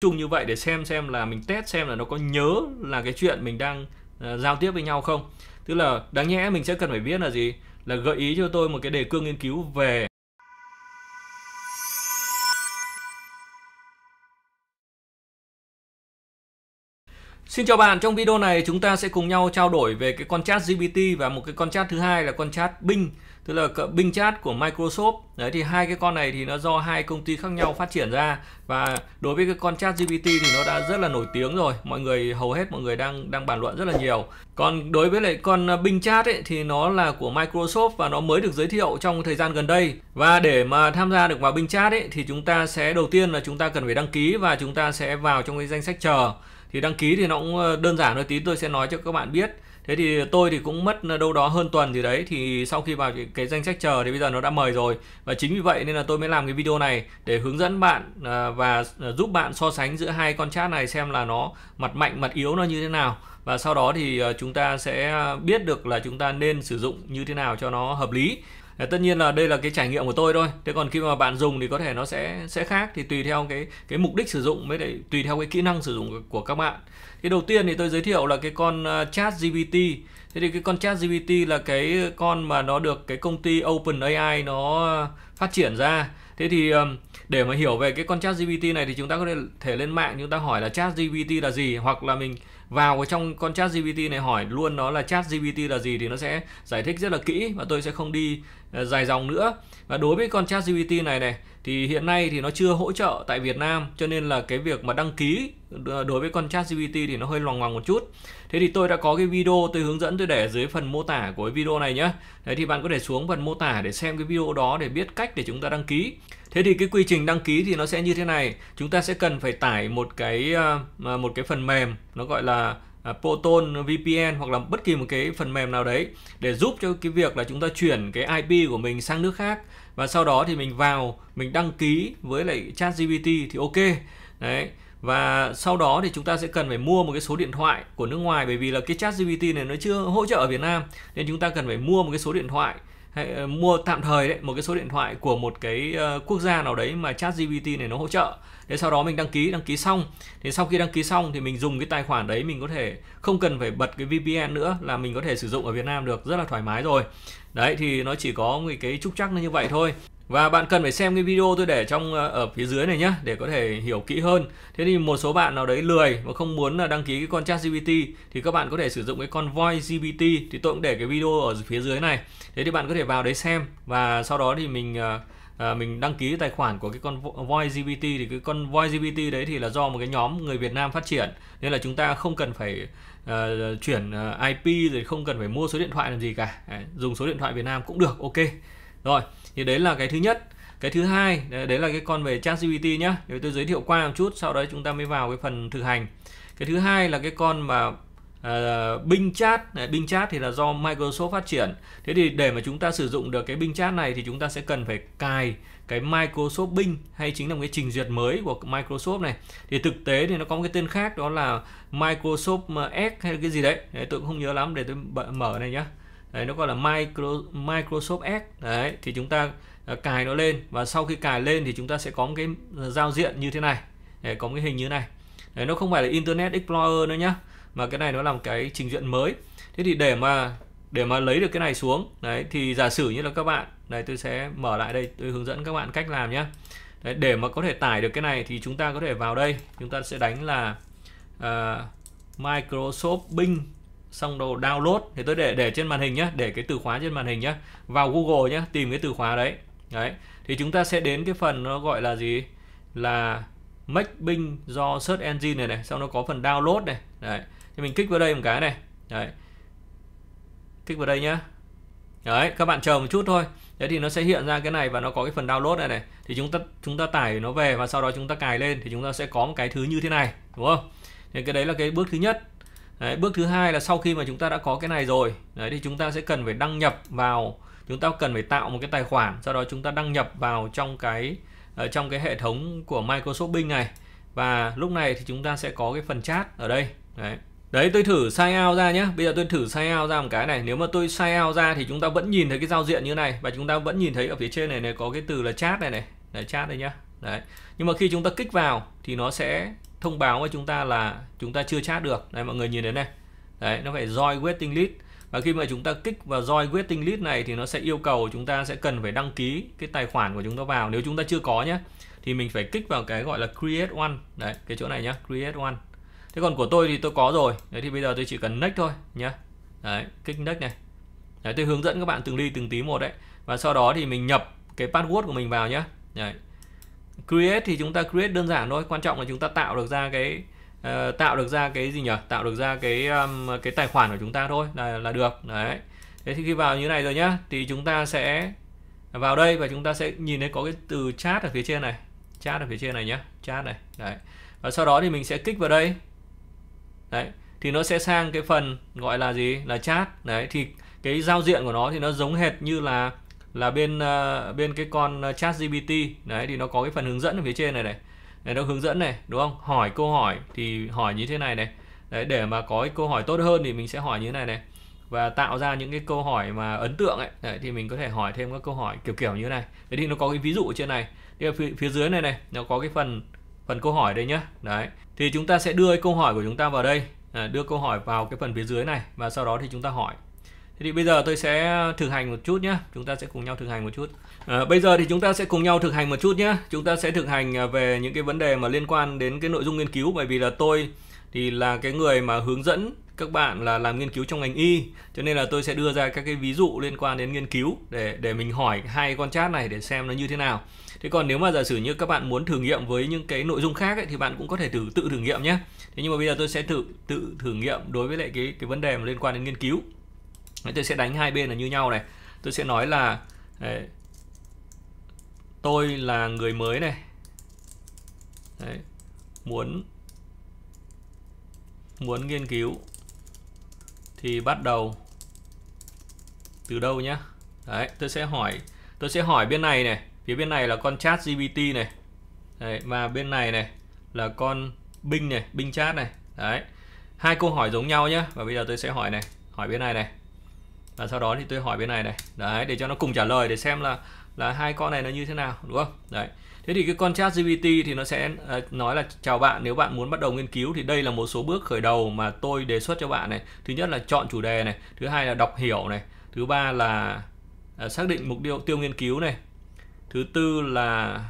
chung như vậy để xem xem là mình test xem là nó có nhớ là cái chuyện mình đang uh, giao tiếp với nhau không tức là đáng nhẽ mình sẽ cần phải biết là gì là gợi ý cho tôi một cái đề cương nghiên cứu về Xin chào bạn, trong video này chúng ta sẽ cùng nhau trao đổi về cái con chat GPT và một cái con chat thứ hai là con chat Bing tức là Bing Chat của Microsoft đấy thì hai cái con này thì nó do hai công ty khác nhau phát triển ra và đối với cái con Chat GPT thì nó đã rất là nổi tiếng rồi mọi người hầu hết mọi người đang đang bàn luận rất là nhiều còn đối với lại con ờ, Bing Chat ấy, thì nó là của Microsoft và nó mới được giới thiệu trong thời gian gần đây và để mà tham gia được vào Bing Chat ấy, thì chúng ta sẽ đầu tiên là chúng ta cần phải đăng ký và chúng ta sẽ vào trong cái danh sách chờ thì đăng ký thì nó cũng ờ, đơn giản thôi tí tôi sẽ nói cho các bạn biết thế thì tôi thì cũng mất đâu đó hơn tuần gì đấy thì sau khi vào cái danh sách chờ thì bây giờ nó đã mời rồi và chính vì vậy nên là tôi mới làm cái video này để hướng dẫn bạn à, và à, giúp bạn so sánh giữa hai con chat này xem là nó mặt mạnh mặt yếu nó như thế nào và sau đó thì à, chúng ta sẽ biết được là chúng ta nên sử dụng như thế nào cho nó hợp lý tất nhiên là đây là cái trải nghiệm của tôi thôi thế còn khi mà bạn dùng thì có thể nó sẽ sẽ khác thì tùy theo cái cái mục đích sử dụng mới để tùy theo cái kỹ năng sử dụng của các bạn cái đầu tiên thì tôi giới thiệu là cái con à, chat GPT thế thì cái con chat GPT là cái con mà nó được cái công ty OpenAI nó phát triển ra thế thì để mà hiểu về cái con chat GPT này thì chúng ta có thể lên mạng chúng ta hỏi là chat GPT là gì hoặc là mình vào trong con chat GPT này hỏi luôn nó là chat GPT là gì thì nó sẽ giải thích rất là kỹ và tôi sẽ không đi à, dài dòng nữa và đối với con chat GPT này này thì hiện nay thì nó chưa hỗ trợ tại Việt Nam cho nên là cái việc mà đăng ký đối với con chat GPT thì nó hơi loằng ngoằng một chút thế thì tôi đã có cái video tôi hướng dẫn tôi để dưới phần mô tả của cái video này nhé đấy thì bạn có thể xuống phần mô tả để xem cái video đó để biết cách để chúng ta đăng ký thế thì cái quy trình đăng ký thì nó sẽ như thế này chúng ta sẽ cần phải tải một cái ờ, một cái phần mềm nó gọi là à, Proton VPN hoặc là bất kỳ một cái phần mềm nào đấy để giúp cho cái việc là chúng ta chuyển cái IP của mình sang nước khác và sau đó thì mình vào mình đăng ký với lại chat GPT thì ok đấy và sau đó thì chúng ta sẽ cần phải mua một cái số điện thoại của nước ngoài bởi vì là cái chat GPT này nó chưa hỗ trợ ở Việt Nam nên chúng ta cần phải mua một cái số điện thoại hay ờ, mua tạm thời đấy một cái số điện thoại của một cái ờ, quốc gia nào đấy mà chat GPT này nó hỗ trợ thế sau đó mình đăng ký đăng ký xong thì sau khi đăng ký xong thì mình dùng cái tài khoản đấy mình có thể không cần phải bật cái VPN nữa là mình có thể sử dụng ở Việt Nam được rất là thoải mái rồi đấy thì nó chỉ có cái trúc chắc nó như vậy thôi và bạn cần phải xem cái video tôi để trong ờ, ở phía dưới này nhé để có thể hiểu kỹ hơn thế thì một số bạn nào đấy lười và không muốn là ờ, đăng ký cái con chat GPT thì các bạn có thể sử dụng cái con voice GPT thì tôi cũng để cái video ở phía dưới này thế thì bạn có thể vào đấy xem và sau đó thì mình À, mình đăng ký tài khoản của cái con voice GPT thì cái con voice GPT đấy thì là do một cái nhóm người Việt Nam phát triển nên là chúng ta không cần phải uh, chuyển IP rồi không cần phải mua số điện thoại làm gì cả à, dùng số điện thoại Việt Nam cũng được ok rồi thì đấy là cái thứ nhất cái thứ hai đấy, là cái con về ChatGPT nhá để tôi giới thiệu qua một chút sau đấy chúng ta mới vào cái phần thực hành cái thứ hai là cái con mà uh, Bing Chat Bing Chat thì là do Microsoft phát triển thế thì để mà chúng ta sử dụng được cái Bing Chat này thì chúng ta sẽ cần phải cài cái Microsoft Bing hay chính là một cái trình duyệt mới của Microsoft này thì thực tế thì nó có một cái tên khác đó là Microsoft Edge hay cái gì đấy, đấy tôi cũng không nhớ lắm để tôi mở này nhá đấy, nó gọi là micro Microsoft Edge đấy thì chúng ta à, cài nó lên và sau khi cài lên thì chúng ta sẽ có một cái giao diện như thế này đấy, có một cái hình như này đấy, nó không phải là Internet Explorer nữa nhá mà cái này nó làm cái trình duyệt mới thế thì để mà để mà lấy được cái này xuống đấy thì giả sử như là các bạn này tôi sẽ mở lại đây tôi hướng dẫn các bạn cách làm nhá. đấy, để mà có thể tải được cái này thì chúng ta có thể vào đây chúng ta sẽ đánh là uh, Microsoft Bing xong đồ download thì tôi để để trên màn hình nhé để cái từ khóa trên màn hình nhé vào Google nhé tìm cái từ khóa đấy đấy thì chúng ta sẽ đến cái phần nó gọi là gì là make bing do search engine này này sau nó có phần download này đấy thì mình kích vào đây một cái này đấy kích vào đây nhá đấy các bạn chờ một chút thôi đấy thì nó sẽ hiện ra cái này và nó có cái phần download này này thì chúng ta chúng ta tải nó về và sau đó chúng ta cài lên thì chúng ta sẽ có một cái thứ như thế này đúng không thì cái đấy là cái bước thứ nhất Đấy, bước thứ hai là sau khi mà chúng ta đã có cái này rồi đấy, thì chúng ta sẽ cần phải đăng nhập vào chúng ta cần phải tạo một cái tài khoản sau đó chúng ta đăng nhập vào trong cái uh, trong cái hệ thống của Microsoft Bing này và lúc này thì chúng ta sẽ có cái phần chat ở đây đấy đấy tôi thử sign out ra nhé bây giờ tôi thử sign out ra một cái này nếu mà tôi sign out ra thì chúng ta vẫn nhìn thấy cái giao diện như này và chúng ta vẫn nhìn thấy ở phía trên này này có cái từ là chat này này là chat đây nhá đấy nhưng mà khi chúng ta kích vào thì nó sẽ thông báo với chúng ta là chúng ta chưa chat được đây mọi người nhìn đến này đấy nó phải join waiting list và khi mà chúng ta kích vào join waiting list này thì nó sẽ yêu cầu chúng ta sẽ cần phải đăng ký cái tài khoản của chúng ta vào nếu chúng ta chưa có nhé thì mình phải kích vào cái gọi là create one đấy cái chỗ này nhá create one thế còn của tôi thì tôi có rồi đấy thì bây giờ tôi chỉ cần next thôi nhá đấy kích next này đấy tôi hướng dẫn các bạn từng ly từng tí một đấy và sau đó thì mình nhập cái password của mình vào nhá đấy create thì chúng ta create đơn giản thôi quan trọng là chúng ta tạo được ra cái uh, tạo được ra cái gì nhỉ tạo được ra cái um, cái tài khoản của chúng ta thôi là là được đấy thế thì khi vào như này rồi nhá thì chúng ta sẽ vào đây và chúng ta sẽ nhìn thấy có cái từ chat ở phía trên này chat ở phía trên này nhá chat này đấy và sau đó thì mình sẽ kích vào đây đấy thì nó sẽ sang cái phần gọi là gì là chat đấy thì cái giao diện của nó thì nó giống hệt như là là bên uh, bên cái con à, chat GPT đấy thì nó có cái phần hướng dẫn ở phía trên này này này nó hướng dẫn này đúng không hỏi câu hỏi thì hỏi như thế này này đấy để mà có cái câu hỏi tốt hơn thì mình sẽ hỏi như thế này này và tạo ra những cái câu hỏi mà ấn tượng ấy đấy, thì mình có thể hỏi thêm các câu hỏi kiểu kiểu như thế này thế thì nó có cái ví dụ ở trên này thì phía, phía dưới này này nó có cái phần phần câu hỏi đây nhá đấy thì chúng ta sẽ đưa cái câu hỏi của chúng ta vào đây à, đưa câu hỏi vào cái phần phía dưới này và sau đó thì chúng ta hỏi Thế thì bây giờ tôi sẽ thực hành một chút nhé. Chúng ta sẽ cùng nhau thực hành một chút. À, bây giờ thì chúng ta sẽ cùng nhau thực hành một chút nhé. Chúng ta sẽ thực hành ờ, về những cái vấn đề mà liên quan đến cái nội dung nghiên cứu bởi vì là tôi thì là cái người mà hướng dẫn các bạn là làm nghiên cứu trong ngành y cho nên là tôi sẽ đưa ra các cái ví dụ liên quan đến nghiên cứu để để mình hỏi hai con chat này để xem nó như thế nào thế còn nếu mà giả sử như các bạn muốn thử nghiệm với những cái nội dung khác ấy, thì bạn cũng có thể thử tự thử nghiệm nhé thế nhưng mà bây giờ tôi sẽ thử tự thử nghiệm đối với lại cái cái vấn đề mà liên quan đến nghiên cứu Đấy, tôi sẽ đánh hai bên là như nhau này tôi sẽ nói là đấy, tôi là người mới này đấy, muốn muốn nghiên cứu thì bắt đầu từ đâu nhá đấy tôi sẽ hỏi tôi sẽ hỏi bên này này phía bên này là con chat gpt này đấy, và bên này này là con binh này binh chat này đấy hai câu hỏi giống nhau nhá và bây giờ tôi sẽ hỏi này hỏi bên này này và sau đó thì tôi hỏi bên này này đấy để cho nó cùng trả lời để xem là là hai con này nó như thế nào đúng không đấy thế thì cái con chat GPT thì nó sẽ ờ, nói là chào bạn nếu bạn muốn bắt đầu nghiên cứu thì đây là một số bước khởi đầu mà tôi đề xuất cho bạn này thứ nhất là chọn chủ đề này thứ hai là đọc hiểu này thứ ba là ờ, xác định mục tiêu tiêu nghiên cứu này thứ tư là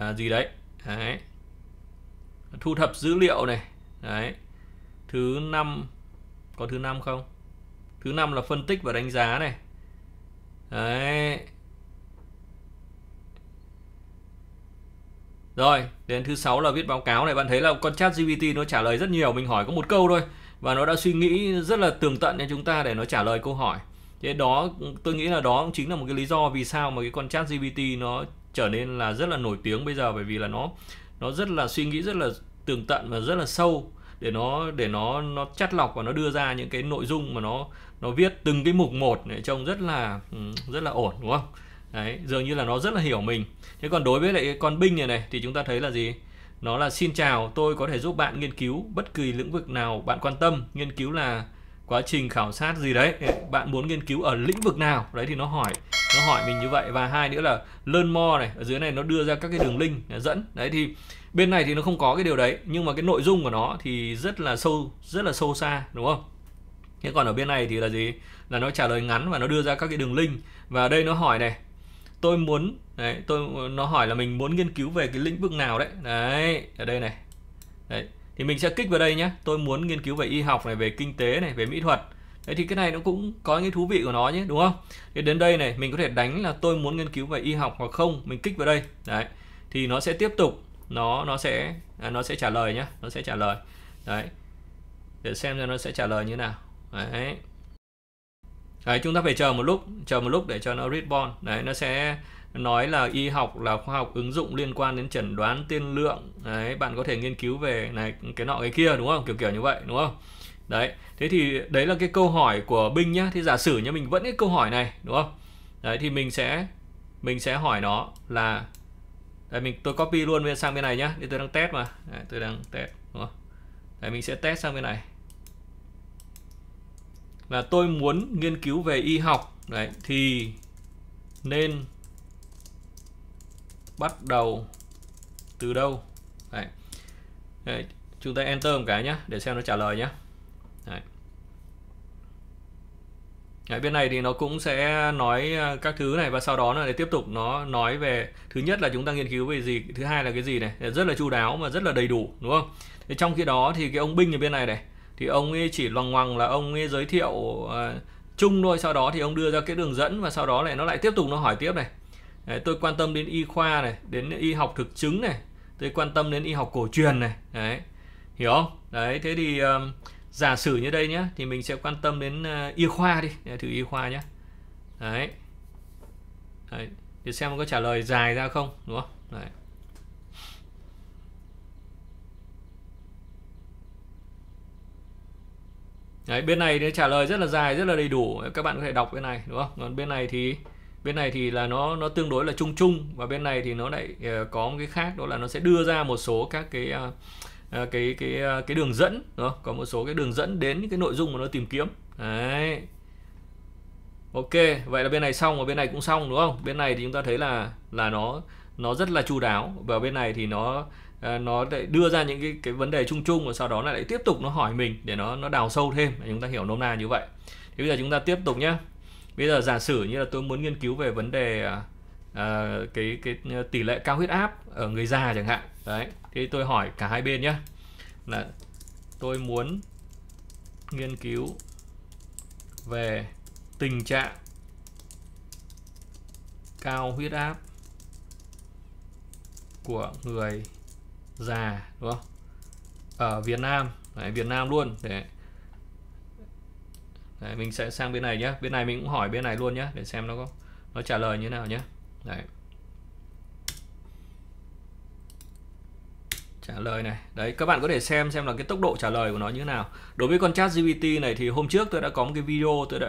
à, gì đấy đấy thu thập dữ liệu này đấy thứ năm có thứ năm không thứ năm là phân tích và đánh giá này đấy Rồi, đến thứ sáu là viết báo cáo này, bạn thấy là con chat GPT nó trả lời rất nhiều, mình hỏi có một câu thôi và nó đã suy nghĩ rất là tường tận cho chúng ta để nó trả lời câu hỏi. Thế đó tôi nghĩ là đó cũng chính là một cái lý do vì sao mà cái con chat GPT nó trở nên là rất là nổi tiếng bây giờ bởi vì là nó nó rất là suy nghĩ rất là tường tận và rất là sâu để nó để nó nó chắt lọc và nó đưa ra những cái nội dung mà nó nó viết từng cái mục một để trông rất là ừ, rất là ổn đúng không đấy dường như là nó rất là hiểu mình thế còn đối với lại con binh này này thì chúng ta thấy là gì nó là xin chào tôi có thể giúp bạn nghiên cứu bất kỳ lĩnh vực nào bạn quan tâm nghiên cứu là quá trình khảo sát gì đấy bạn muốn nghiên cứu ở lĩnh vực nào đấy thì nó hỏi nó hỏi mình như vậy và hai nữa là learn more này ở dưới này nó đưa ra các cái đường link dẫn đấy thì bên này thì nó không có cái điều đấy nhưng mà cái nội dung của nó thì rất là sâu rất là sâu xa đúng không thế còn ở bên này thì là gì là nó trả lời ngắn và nó đưa ra các cái đường link và đây nó hỏi này tôi muốn đấy tôi nó hỏi là mình muốn nghiên cứu về cái lĩnh vực nào đấy đấy ở đây này đấy thì mình sẽ kích vào đây nhé tôi muốn nghiên cứu về y học này về kinh tế này về mỹ thuật đấy thì cái này nó cũng có cái thú vị của nó nhé đúng không thì đến đây này mình có thể đánh là tôi muốn nghiên cứu về y học hoặc không mình kích vào đây đấy thì nó sẽ tiếp tục nó nó sẽ à, nó sẽ trả lời nhá nó sẽ trả lời đấy để xem cho nó sẽ trả lời như thế nào đấy Đấy, chúng ta phải chờ một lúc, chờ một lúc để cho nó readborn. Đấy, nó sẽ nói là y học là khoa học ứng dụng liên quan đến chẩn đoán tiên lượng. Đấy, bạn có thể nghiên cứu về này cái nọ cái kia đúng không? Kiểu kiểu như vậy đúng không? Đấy, thế thì đấy là cái câu hỏi của binh nhá. Thì giả sử như mình vẫn cái câu hỏi này đúng không? Đấy thì mình sẽ mình sẽ hỏi nó là Đấy mình tôi copy luôn sang bên này nhá. Đi tôi đang test mà. Đấy, tôi đang test đúng không? Đấy mình sẽ test sang bên này là tôi muốn nghiên cứu về y học đấy thì nên bắt đầu từ đâu đấy. Đấy. chúng ta enter một cái nhé để xem nó trả lời nhé đấy. Đấy, bên này thì nó cũng sẽ nói à, các thứ này và sau đó là để tiếp tục nó nói về thứ nhất là chúng ta nghiên cứu về gì thứ hai là cái gì này rất là chu đáo mà rất là đầy đủ đúng không thế trong khi đó thì cái ông binh ở bên này này thì ông ấy chỉ loằng ngoằng là ông ấy giới thiệu uh, chung thôi sau đó thì ông đưa ra cái đường dẫn và sau đó lại nó lại tiếp tục nó hỏi tiếp này Đấy, tôi quan tâm đến y khoa này đến y học thực chứng này tôi quan tâm đến y học cổ truyền này đấy hiểu không đấy thế thì uh, giả sử như đây nhé thì mình sẽ quan tâm đến uh, y khoa đi để thử y khoa nhé đấy, đấy. để xem có trả lời dài ra không đúng không đấy Đấy, bên này thì trả lời rất là dài rất là đầy đủ các bạn có thể đọc bên này đúng không còn bên này thì bên này thì là nó nó tương đối là chung chung và bên này thì nó lại ờ, có một cái khác đó là nó sẽ đưa ra một số các cái ờ, ờ, cái cái cái, cái đường dẫn đó có một số cái đường dẫn đến cái nội dung mà nó tìm kiếm đấy ok vậy là bên này xong và bên này cũng xong đúng không bên này thì chúng ta thấy là là nó nó rất là chu đáo và bên này thì nó Ờ, nó lại đưa ra những cái cái vấn đề chung chung và sau đó lại tiếp tục nó hỏi mình để nó nó đào sâu thêm để chúng ta hiểu nôm na như vậy thì bây giờ chúng ta tiếp tục nhé bây giờ giả sử như là tôi muốn nghiên cứu về vấn đề à, à cái cái à, tỷ lệ cao huyết áp ở người già chẳng hạn đấy thì tôi hỏi cả hai bên nhé là tôi muốn nghiên cứu về tình trạng cao huyết áp của người già đúng không ở Việt Nam đấy, Việt Nam luôn để đấy, mình sẽ sang bên này nhé bên này mình cũng hỏi bên này luôn nhé để xem nó có nó trả lời như thế nào nhé đấy trả lời này đấy các bạn có thể xem xem là cái tốc độ trả lời của nó như thế nào đối với con chat GPT này thì hôm trước tôi đã có một cái video tôi đã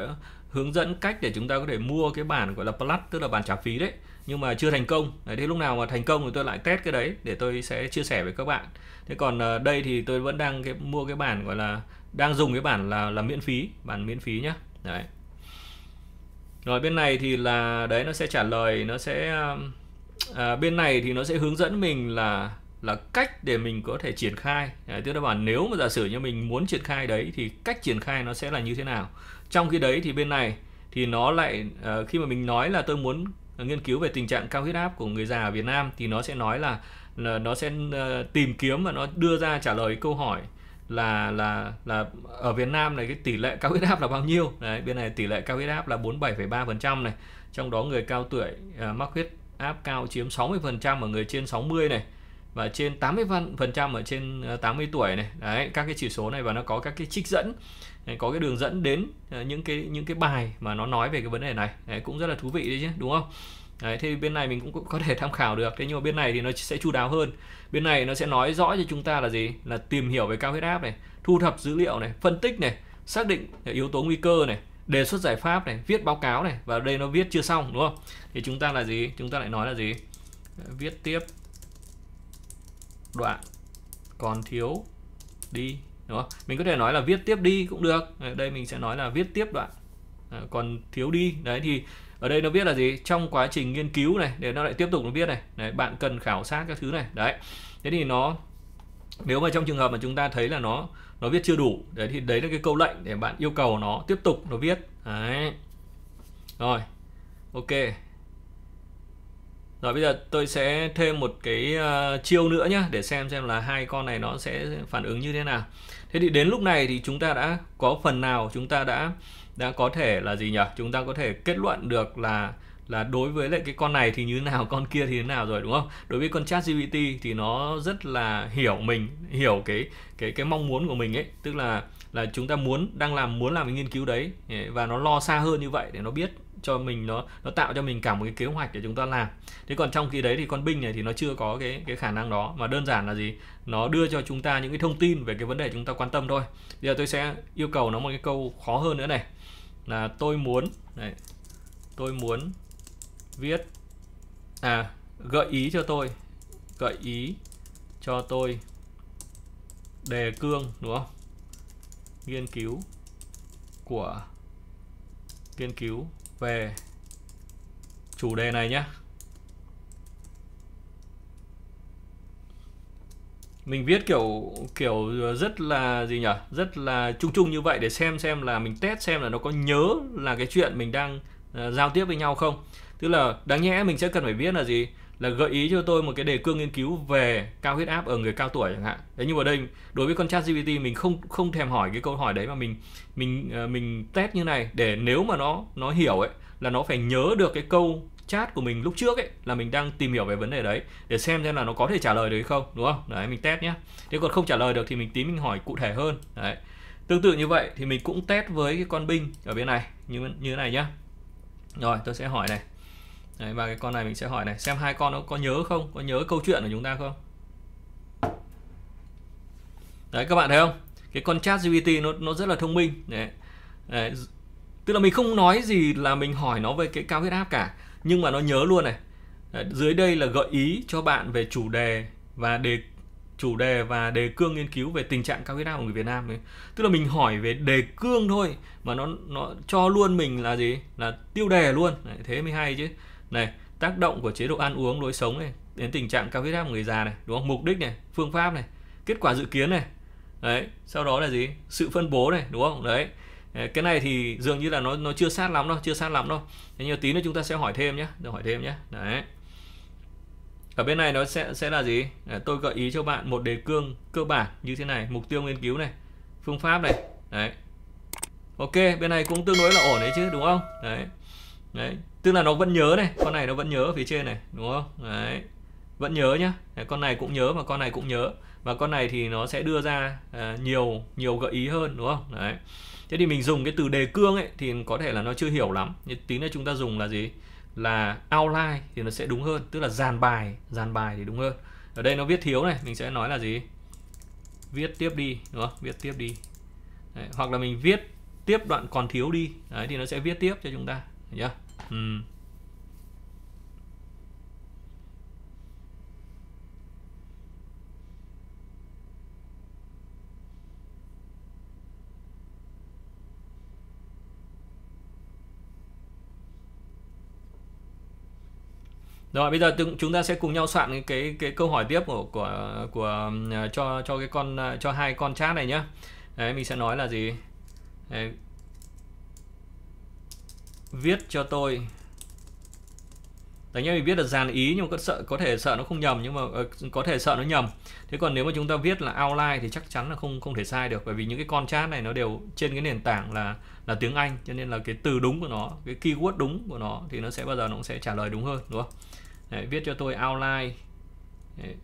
hướng dẫn cách để chúng ta có thể mua cái bản gọi là plus tức là bản trả phí đấy nhưng mà chưa thành công đấy thế lúc nào mà thành công thì tôi lại test cái đấy để tôi sẽ chia sẻ với các bạn thế còn ờ, đây thì tôi vẫn đang cái, mua cái bản gọi là đang dùng cái bản là là miễn phí bản miễn phí nhá đấy rồi bên này thì là đấy nó sẽ trả lời nó sẽ à, bên này thì nó sẽ hướng dẫn mình là là cách để mình có thể triển khai đấy, tức là bảo nếu mà giả sử như mình muốn triển khai đấy thì cách triển khai nó sẽ là như thế nào trong khi đấy thì bên này thì nó lại uh, khi mà mình nói là tôi muốn nghiên cứu về tình trạng cao huyết áp của người già ở Việt Nam thì nó sẽ nói là, là nó sẽ uh, tìm kiếm và nó đưa ra trả lời câu hỏi là là là ở Việt Nam này cái tỷ lệ cao huyết áp là bao nhiêu đấy bên này tỷ lệ cao huyết áp là 47,3% này trong đó người cao tuổi uh, mắc huyết áp cao chiếm 60% ở người trên 60 này và trên 80% ở trên 80 ờ, tuổi này đấy các cái chỉ số này và nó có các cái trích dẫn có cái đường dẫn đến ờ, những cái những cái bài mà nó nói về cái vấn đề này đấy, cũng rất là thú vị đấy chứ đúng không đấy thì bên này mình cũng có thể tham khảo được thế nhưng mà bên này thì nó sẽ chu đáo hơn bên này nó sẽ nói rõ cho chúng ta là gì là tìm hiểu về cao huyết áp này thu thập dữ liệu này phân tích này xác định ờ, yếu tố nguy cơ này đề xuất giải pháp này viết báo cáo này và đây nó viết chưa xong đúng không thì chúng ta là gì chúng ta lại nói là gì viết tiếp đoạn còn thiếu đi đúng không? Mình có thể nói là viết tiếp đi cũng được. Ờ, đây mình sẽ nói là viết tiếp đoạn ờ, còn thiếu đi. Đấy thì ở đây nó viết là gì? Trong quá trình nghiên cứu này để nó lại tiếp tục nó viết này. Đấy, bạn cần khảo sát các thứ này. Đấy. Thế thì nó nếu mà trong trường hợp mà chúng ta thấy là nó nó viết chưa đủ đấy thì đấy là cái câu lệnh để bạn yêu cầu nó tiếp tục nó viết đấy rồi ok rồi bây giờ tôi sẽ thêm một cái uh, chiêu nữa nhé để xem xem là hai con này nó sẽ phản ứng như thế nào. Thế thì đến lúc này thì chúng ta đã có phần nào chúng ta đã đã có thể là gì nhỉ? Chúng ta có thể kết luận được là là đối với lại cái con này thì như thế nào, con kia thì thế nào rồi đúng không? Đối với con chat GPT thì nó rất là hiểu mình, hiểu cái cái cái mong muốn của mình ấy, tức là là chúng ta muốn đang làm muốn làm cái nghiên cứu đấy và nó lo xa hơn như vậy để nó biết cho mình nó nó tạo cho mình cả một cái kế hoạch để chúng ta làm thế còn trong khi đấy thì con binh này thì nó chưa có cái cái khả năng đó mà đơn giản là gì nó đưa cho chúng ta những cái thông tin về cái vấn đề chúng ta quan tâm thôi bây giờ tôi sẽ yêu cầu nó một cái câu khó hơn nữa này là tôi muốn này tôi muốn viết à gợi ý cho tôi gợi ý cho tôi đề cương đúng không nghiên cứu của nghiên cứu về chủ đề này nhé mình viết kiểu kiểu rất là gì nhỉ rất là chung chung như vậy để xem xem là mình test xem là nó có nhớ là cái chuyện mình đang uh, giao tiếp với nhau không tức là đáng nhẽ mình sẽ cần phải biết là gì là gợi ý cho tôi một cái đề cương nghiên cứu về cao huyết áp ở người cao tuổi chẳng hạn. Thế nhưng mà đây đối với con chat GPT mình không không thèm hỏi cái câu hỏi đấy mà mình mình ờ, mình test như này để nếu mà nó nó hiểu ấy là nó phải nhớ được cái câu chat của mình lúc trước ấy là mình đang tìm hiểu về vấn đề đấy để xem xem là nó có thể trả lời được hay không đúng không đấy mình test nhé nếu còn không trả lời được thì mình tí mình hỏi cụ thể hơn đấy tương tự như vậy thì mình cũng test với cái con binh ở bên này như như thế này nhá rồi tôi sẽ hỏi này Đấy, và cái con này mình sẽ hỏi này xem hai con nó có nhớ không có nhớ câu chuyện của chúng ta không đấy các bạn thấy không cái con chat GPT nó nó rất là thông minh đấy. đấy tức là mình không nói gì là mình hỏi nó về cái cao huyết áp cả nhưng mà nó nhớ luôn này đấy, dưới đây là gợi ý cho bạn về chủ đề và đề chủ đề và đề cương nghiên cứu về tình trạng cao huyết áp của người Việt Nam ấy. tức là mình hỏi về đề cương thôi mà nó nó cho luôn mình là gì là tiêu đề luôn đấy, thế mới hay chứ này tác động của chế độ ăn uống lối sống này đến tình trạng cao huyết áp của người già này đúng không mục đích này phương pháp này kết quả dự kiến này đấy sau đó là gì sự phân bố này đúng không đấy ờ, cái này thì dường như là nó nó chưa sát lắm đâu chưa sát lắm đâu thế nhưng tí nữa chúng ta sẽ hỏi thêm nhé được hỏi thêm nhé đấy ở bên này nó sẽ sẽ là gì để ờ, tôi gợi ý cho bạn một đề cương cơ bản như thế này mục tiêu nghiên cứu này phương pháp này đấy ok bên này cũng tương đối là ổn đấy chứ đúng không đấy đấy tức là nó vẫn nhớ này con này nó vẫn nhớ ở phía trên này đúng không đấy vẫn nhớ nhá đấy, con này cũng nhớ và con này cũng nhớ và con này thì nó sẽ đưa ra uh, nhiều nhiều gợi ý hơn đúng không đấy thế thì mình dùng cái từ đề cương ấy thì có thể là nó chưa hiểu lắm nhưng tí nữa chúng ta dùng là gì là outline thì nó sẽ đúng hơn tức là dàn bài dàn bài thì đúng hơn ở đây nó viết thiếu này mình sẽ nói là gì viết tiếp đi đúng không viết tiếp đi đấy, hoặc là mình viết tiếp đoạn còn thiếu đi đấy thì nó sẽ viết tiếp cho chúng ta nhá ừ Rồi bây giờ chúng ta sẽ cùng nhau soạn cái cái, cái câu hỏi tiếp của của của à, cho cho cái con à, cho hai con chat này nhá. Đấy mình sẽ nói là gì? Đấy, viết cho tôi Đấy nhá, mình viết là dàn ý nhưng mà có sợ có thể sợ nó không nhầm nhưng mà ờ, có thể sợ nó nhầm. Thế còn nếu mà chúng ta viết là outline thì chắc chắn là không không thể sai được bởi vì những cái con chat này nó đều trên cái nền tảng là là tiếng Anh cho nên là cái từ đúng của nó, cái keyword đúng của nó thì nó sẽ bao giờ nó cũng sẽ trả lời đúng hơn đúng không? Đấy, viết cho tôi outline. Đấy.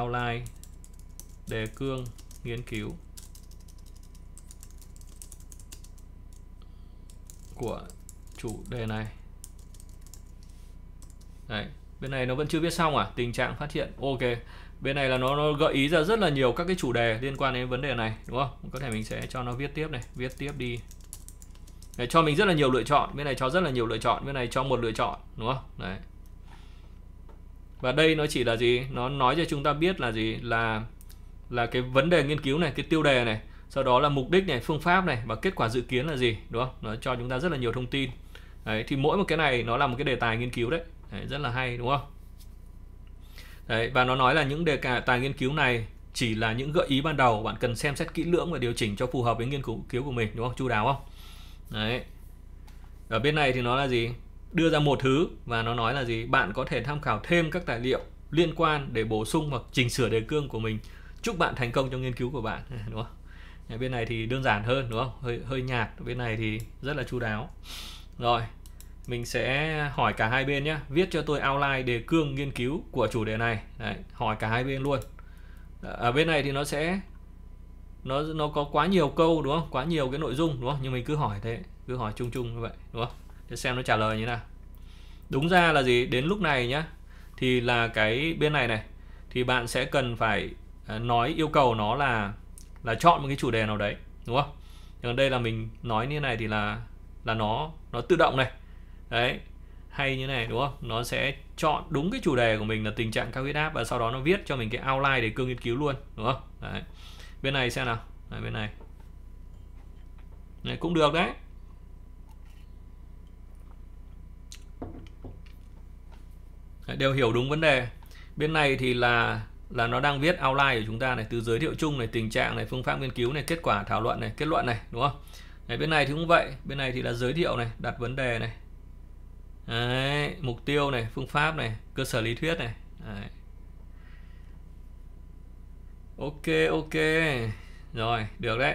outline đề cương nghiên cứu của chủ đề này Đấy, bên này nó vẫn chưa viết xong à tình trạng phát hiện ok bên này là nó, nó gợi ý ra rất là nhiều các cái chủ đề liên quan đến vấn đề này đúng không có thể mình sẽ cho nó viết tiếp này viết tiếp đi Đấy, cho mình rất là nhiều lựa chọn bên này cho rất là nhiều lựa chọn bên này cho một lựa chọn đúng không đấy và đây nó chỉ là gì nó nói cho chúng ta biết là gì là là cái vấn đề nghiên cứu này cái tiêu đề này sau đó là mục đích này phương pháp này và kết quả dự kiến là gì đúng không nó cho chúng ta rất là nhiều thông tin đấy thì mỗi một cái này nó là một cái đề tài nghiên cứu đấy, đấy rất là hay đúng không đấy và nó nói là những đề tài nghiên cứu này chỉ là những gợi ý ban đầu bạn cần xem xét kỹ lưỡng và điều chỉnh cho phù hợp với nghiên cứu của mình đúng không chu đáo không đấy ở bên này thì nó là gì đưa ra một thứ và nó nói là gì bạn có thể tham khảo thêm các tài liệu liên quan để bổ sung hoặc chỉnh sửa đề cương của mình chúc bạn thành công trong nghiên cứu của bạn đúng không bên này thì đơn giản hơn đúng không hơi hơi nhạt bên này thì rất là chu đáo rồi mình sẽ hỏi cả hai bên nhé viết cho tôi outline đề cương nghiên cứu của chủ đề này Đấy, hỏi cả hai bên luôn ờ, ở bên này thì nó sẽ nó nó có quá nhiều câu đúng không quá nhiều cái nội dung đúng không nhưng mình cứ hỏi thế cứ hỏi chung chung như vậy đúng không để xem nó trả lời như nào đúng ra là gì đến lúc này nhá thì là cái bên này này thì bạn sẽ cần phải ờ, nói yêu cầu nó là là chọn một cái chủ đề nào đấy đúng không còn đây là mình nói như này thì là là nó nó tự động này đấy hay như này đúng không nó sẽ chọn đúng cái chủ đề của mình là tình trạng cao huyết áp và sau đó nó viết cho mình cái outline để cương nghiên cứu luôn đúng không đấy. bên này xem nào đấy, bên này này cũng được đấy đều hiểu đúng vấn đề bên này thì là là nó đang viết outline của chúng ta này từ giới thiệu chung này tình trạng này phương pháp nghiên cứu này kết quả thảo luận này kết luận này đúng không này bên này thì cũng vậy bên này thì là giới thiệu này đặt vấn đề này Đấy, mục tiêu này phương pháp này cơ sở lý thuyết này Đấy. ok ok rồi được đấy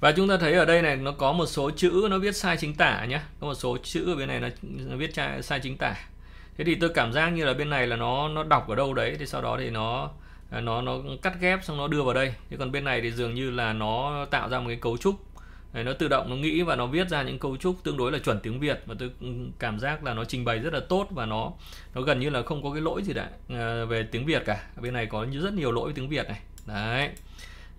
và chúng ta thấy ở đây này nó có một số chữ nó viết sai chính tả nhé có một số chữ ở bên này nó, nó viết sai, sai chính tả thế thì tôi cảm giác như là bên này là nó nó đọc ở đâu đấy thì sau đó thì nó nó nó cắt ghép xong nó đưa vào đây thế còn bên này thì dường như là nó tạo ra một cái cấu trúc đấy, nó tự động nó nghĩ và nó viết ra những cấu trúc tương đối là chuẩn tiếng Việt và tôi cảm giác là nó trình bày rất là tốt và nó nó gần như là không có cái lỗi gì đã à, về tiếng Việt cả bên này có rất nhiều lỗi tiếng Việt này đấy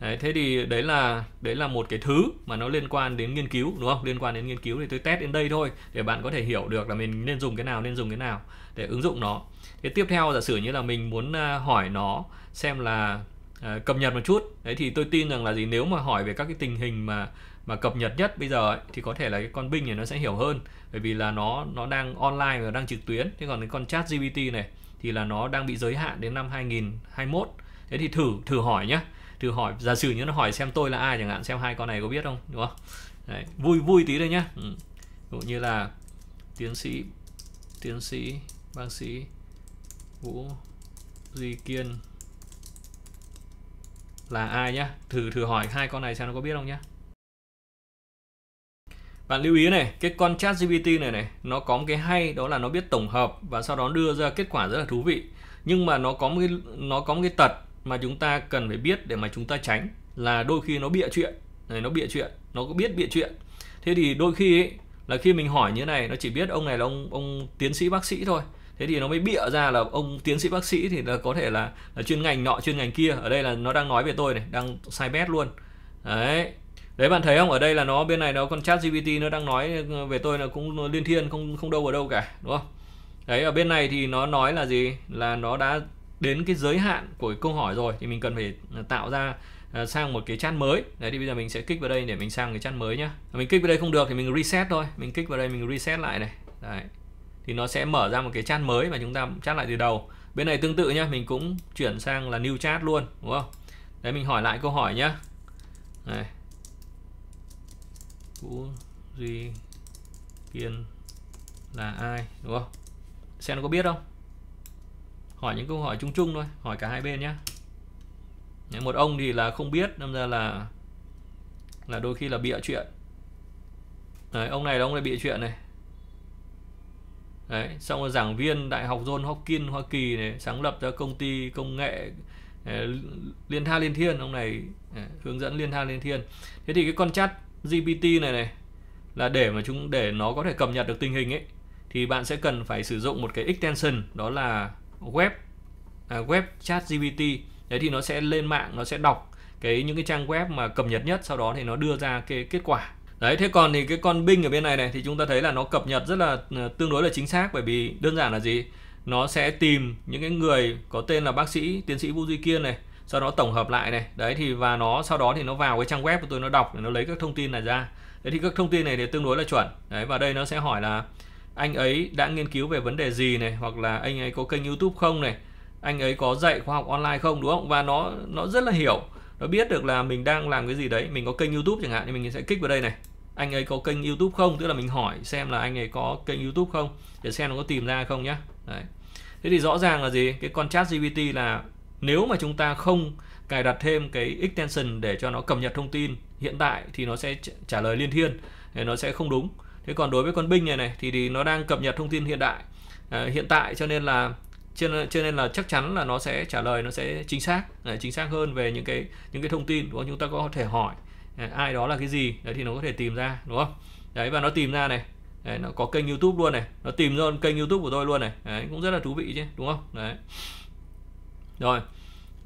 đấy thế thì đấy là đấy là một cái thứ mà nó liên quan đến nghiên cứu đúng không liên quan đến nghiên cứu thì tôi test đến đây thôi để bạn có thể hiểu được là mình nên dùng cái nào nên dùng cái nào để ứng dụng nó thế tiếp theo giả sử như là mình muốn à, hỏi nó xem là uh, cập nhật một chút đấy thì tôi tin rằng là gì nếu mà hỏi về các cái tình hình mà mà cập nhật nhất bây giờ ấy, thì có thể là cái con binh này nó sẽ hiểu hơn bởi vì là nó nó đang online và đang trực tuyến thế còn cái con chat gpt này thì là nó đang bị giới hạn đến năm 2021 thế thì thử thử hỏi nhá thử hỏi giả sử như nó hỏi xem tôi là ai chẳng hạn xem hai con này có biết không đúng không Đấy, vui vui tí đây nhá ừ. dụ như là tiến sĩ tiến sĩ bác sĩ vũ duy kiên là ai nhá thử thử hỏi hai con này xem nó có biết không nhá bạn lưu ý này cái con chat gpt này này nó có một cái hay đó là nó biết tổng hợp và sau đó đưa ra kết quả rất là thú vị nhưng mà nó có một cái nó có một cái tật mà chúng ta cần phải biết để mà chúng ta tránh là đôi khi nó bịa chuyện này nó bịa chuyện nó có biết bịa chuyện thế thì đôi khi ấy, là khi mình hỏi như này nó chỉ biết ông này là ông ông tiến sĩ bác sĩ thôi thế thì nó mới bịa ra là ông tiến sĩ bác sĩ thì là có thể là, là chuyên ngành nọ chuyên ngành kia ở đây là nó đang nói về tôi này đang sai bét luôn đấy đấy bạn thấy không ở đây là nó bên này nó con chat gpt nó đang nói về tôi là cũng liên thiên không không đâu ở đâu cả đúng không đấy ở bên này thì nó nói là gì là nó đã đến cái giới hạn của cái câu hỏi rồi thì mình cần phải à, tạo ra à, sang một cái chat mới đấy thì bây giờ mình sẽ kích vào đây để mình sang cái chat mới nhá mình kích vào đây không được thì mình reset thôi mình kích vào đây mình reset lại này đấy thì nó sẽ mở ra một cái chat mới và chúng ta chat lại từ đầu bên này tương tự nhá mình cũng chuyển sang là new chat luôn đúng không đấy mình hỏi lại câu hỏi nhá này vũ duy kiên là ai đúng không xem nó có biết không hỏi những câu hỏi chung chung thôi hỏi cả hai bên nhé một ông thì là không biết nên ra là là đôi khi là bịa chuyện đấy, ông này là ông này bịa chuyện này đấy xong rồi giảng viên đại học John Hopkins Hoa Kỳ này sáng lập ra công ty công nghệ ờ, liên tha liên thiên ông này ờ, hướng dẫn liên tha liên thiên thế thì cái con chat GPT này này là để mà chúng để nó có thể cập nhật được tình hình ấy thì bạn sẽ cần phải sử dụng một cái extension đó là web à, web chat GPT đấy thì nó sẽ lên mạng nó sẽ đọc cái những cái trang web mà cập nhật nhất sau đó thì nó đưa ra cái kết quả đấy thế còn thì cái con binh ở bên này này thì chúng ta thấy là nó cập nhật rất là à, tương đối là chính xác bởi vì đơn giản là gì nó sẽ tìm những cái người có tên là bác sĩ tiến sĩ Vũ Duy Kiên này sau đó tổng hợp lại này đấy thì và nó sau đó thì nó vào cái trang web của tôi nó đọc nó lấy các thông tin này ra đấy thì các thông tin này thì tương đối là chuẩn đấy và đây nó sẽ hỏi là anh ấy đã nghiên cứu về vấn đề gì này hoặc là anh ấy có kênh YouTube không này anh ấy có dạy khoa học online không đúng không và nó nó rất là hiểu nó biết được là mình đang làm cái gì đấy mình có kênh YouTube chẳng hạn thì mình sẽ kích vào đây này anh ấy có kênh YouTube không tức là mình hỏi xem là anh ấy có kênh YouTube không để xem nó có tìm ra không nhá đấy. thế thì rõ ràng là gì cái con chat GPT là nếu mà chúng ta không cài đặt thêm cái extension để cho nó cập nhật thông tin hiện tại thì nó sẽ trả lời liên thiên thì nó sẽ không đúng thế còn đối với con binh này này thì, thì nó đang cập nhật thông tin hiện đại à, hiện tại cho nên là trên cho nên là chắc chắn là nó sẽ trả lời nó sẽ chính xác à, chính xác hơn về những cái những cái thông tin đúng không? chúng ta có thể hỏi à, ai đó là cái gì đấy thì nó có thể tìm ra đúng không đấy và nó tìm ra này đấy, nó có kênh youtube luôn này nó tìm ra kênh youtube của tôi luôn này đấy, cũng rất là thú vị chứ đúng không đấy rồi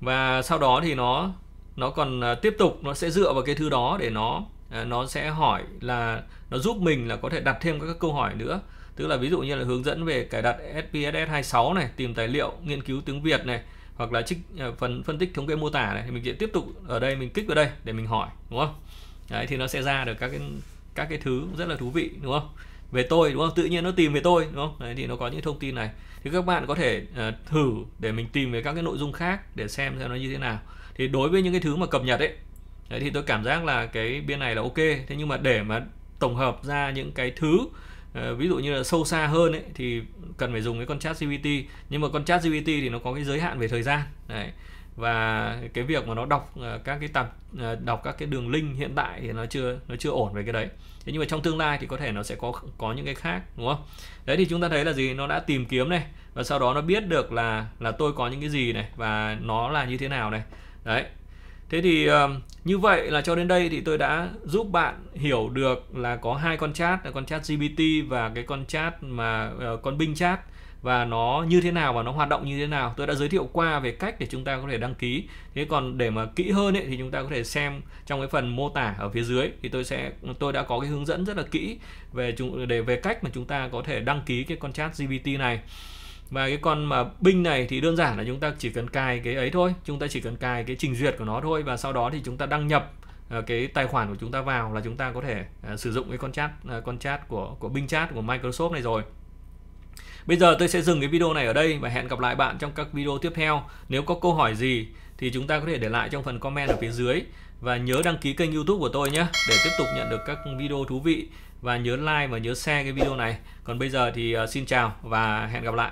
và sau đó thì nó nó còn à, tiếp tục nó sẽ dựa vào cái thứ đó để nó Ờ, nó sẽ hỏi là nó giúp mình là có thể đặt thêm các câu hỏi nữa tức là ví dụ như là hướng dẫn về cài đặt SPSS 26 này tìm tài liệu nghiên cứu tiếng Việt này hoặc là trích ờ, phần phân tích thống kê mô tả này thì mình sẽ tiếp tục ở đây mình kích vào đây để mình hỏi đúng không đấy thì nó sẽ ra được các cái các cái thứ rất là thú vị đúng không về tôi đúng không tự nhiên nó tìm về tôi đúng không đấy thì nó có những thông tin này thì các bạn có thể uh, thử để mình tìm về các cái nội dung khác để xem xem nó như thế nào thì đối với những cái thứ mà cập nhật ấy Đấy, thì tôi cảm giác là cái biên này là ok thế nhưng mà để mà tổng hợp ra những cái thứ ờ, ví dụ như là sâu xa hơn ấy, thì cần phải dùng cái con chat GPT nhưng mà con chat GPT thì nó có cái giới hạn về thời gian Đấy. và cái việc mà nó đọc ờ, các cái tập ờ, đọc các cái đường link hiện tại thì nó chưa nó chưa ổn về cái đấy thế nhưng mà trong tương lai thì có thể nó sẽ có có những cái khác đúng không đấy thì chúng ta thấy là gì nó đã tìm kiếm này và sau đó nó biết được là là tôi có những cái gì này và nó là như thế nào này đấy Thế thì như vậy là cho đến đây thì tôi đã giúp bạn hiểu được là có hai con chat là con chat GPT và cái con chat mà ờ, con binh chat và nó như thế nào và nó hoạt động như thế nào. Tôi đã giới thiệu qua về cách để chúng ta có thể đăng ký. Thế còn để mà kỹ hơn ấy, thì chúng ta có thể xem trong cái phần mô tả ở phía dưới thì tôi sẽ tôi đã có cái hướng dẫn rất là kỹ về chúng để về cách mà chúng ta có thể đăng ký cái con chat GPT này và cái con mà binh này thì đơn giản là chúng ta chỉ cần cài cái ấy thôi chúng ta chỉ cần cài cái trình duyệt của nó thôi và sau đó thì chúng ta đăng nhập ờ, cái tài khoản của chúng ta vào là chúng ta có thể ờ, sử dụng cái con chat ờ, con chat của của binh chat của Microsoft này rồi. Bây giờ tôi sẽ dừng cái video này ở đây và hẹn gặp lại bạn trong các video tiếp theo. Nếu có câu hỏi gì thì chúng ta có thể để lại trong phần comment ở phía dưới và nhớ đăng ký kênh YouTube của tôi nhé để tiếp tục nhận được các video thú vị và nhớ like và nhớ share cái video này. Còn bây giờ thì xin chào và hẹn gặp lại.